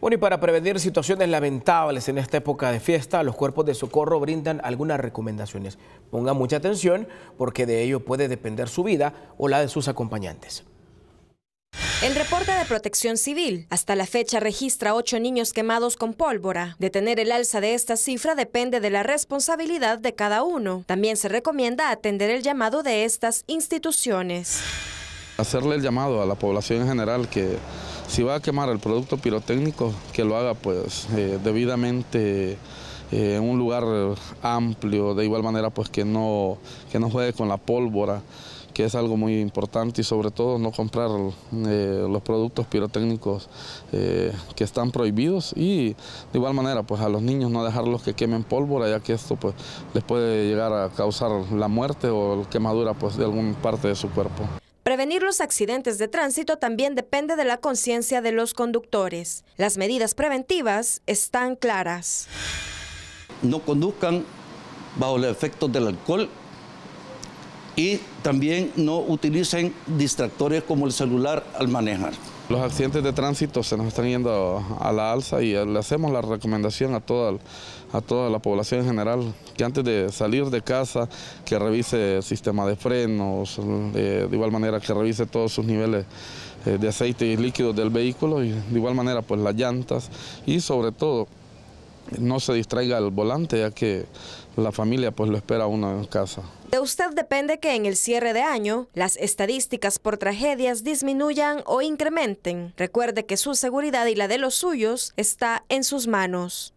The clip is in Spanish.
Bueno, y para prevenir situaciones lamentables en esta época de fiesta, los cuerpos de socorro brindan algunas recomendaciones. Ponga mucha atención porque de ello puede depender su vida o la de sus acompañantes. El reporte de protección civil hasta la fecha registra ocho niños quemados con pólvora. Detener el alza de esta cifra depende de la responsabilidad de cada uno. También se recomienda atender el llamado de estas instituciones. Hacerle el llamado a la población en general que si va a quemar el producto pirotécnico, que lo haga pues eh, debidamente eh, en un lugar amplio, de igual manera pues que no, no juegue con la pólvora, que es algo muy importante y sobre todo no comprar eh, los productos pirotécnicos que están prohibidos y de igual manera pues a los niños no dejarlos que quemen pólvora ya que esto pues les puede llegar a causar la muerte o quemadura pues, de alguna parte de su cuerpo. Prevenir los accidentes de tránsito también depende de la conciencia de los conductores. Las medidas preventivas están claras. No conduzcan bajo los efectos del alcohol y también no utilicen distractores como el celular al manejar. Los accidentes de tránsito se nos están yendo a la alza y eh, le hacemos la recomendación a toda, a toda la población en general que antes de salir de casa, que revise el sistema de frenos, eh, de, igual manera que revise todos sus niveles eh, de aceite y líquidos del vehículo y de igual manera pues las llantas y sobre todo no se distraiga el volante, ya que la familia pues lo espera uno en casa. De usted depende que en el cierre de año las estadísticas por tragedias disminuyan o incrementen. Recuerde que su seguridad y la de los suyos está en sus manos.